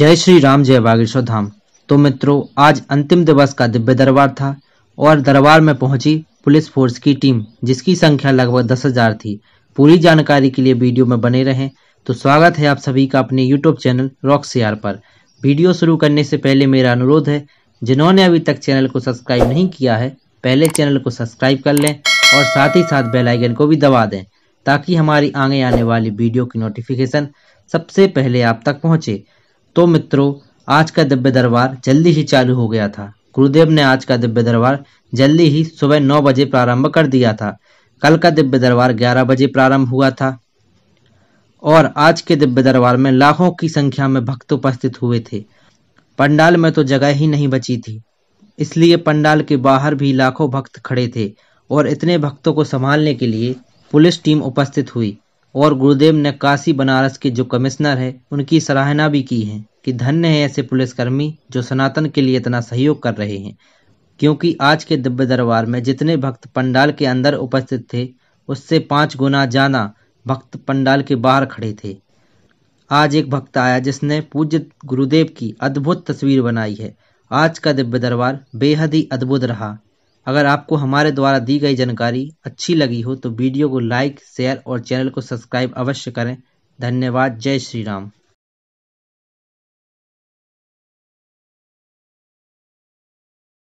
जय श्री राम जय बागेश्वर धाम तो मित्रों आज अंतिम दिवस का दिव्य दरबार था और दरबार में पहुंची पुलिस फोर्स की टीम जिसकी संख्या लगभग दस हजार थी पूरी जानकारी के लिए वीडियो में बने रहें तो स्वागत है आप सभी का अपने यूट्यूब चैनल रॉक सीआर पर वीडियो शुरू करने से पहले मेरा अनुरोध है जिन्होंने अभी तक चैनल को सब्सक्राइब नहीं किया है पहले चैनल को सब्सक्राइब कर लें और साथ ही साथ बेलाइकन को भी दबा दें ताकि हमारी आगे आने वाली वीडियो की नोटिफिकेशन सबसे पहले आप तक पहुँचे तो मित्रों आज का दिव्य दरबार जल्दी ही चालू हो गया था गुरुदेव ने आज का दिव्य दरबार जल्दी ही सुबह नौ बजे प्रारंभ कर दिया था कल का दिव्य दरबार ग्यारह बजे प्रारंभ हुआ था और आज के दिव्य दरबार में लाखों की संख्या में भक्त उपस्थित हुए थे पंडाल में तो जगह ही नहीं बची थी इसलिए पंडाल के बाहर भी लाखों भक्त खड़े थे और इतने भक्तों को संभालने के लिए पुलिस टीम उपस्थित हुई और गुरुदेव ने काशी बनारस के जो कमिश्नर है उनकी सराहना भी की है कि धन्य है ऐसे पुलिसकर्मी जो सनातन के लिए इतना सहयोग कर रहे हैं क्योंकि आज के दिव्य दरबार में जितने भक्त पंडाल के अंदर उपस्थित थे उससे पाँच गुना ज़्यादा भक्त पंडाल के बाहर खड़े थे आज एक भक्त आया जिसने पूज्य गुरुदेव की अद्भुत तस्वीर बनाई है आज का दिव्य दरबार बेहद ही अद्भुत रहा अगर आपको हमारे द्वारा दी गई जानकारी अच्छी लगी हो तो वीडियो को लाइक शेयर और चैनल को सब्सक्राइब अवश्य करें धन्यवाद जय श्री राम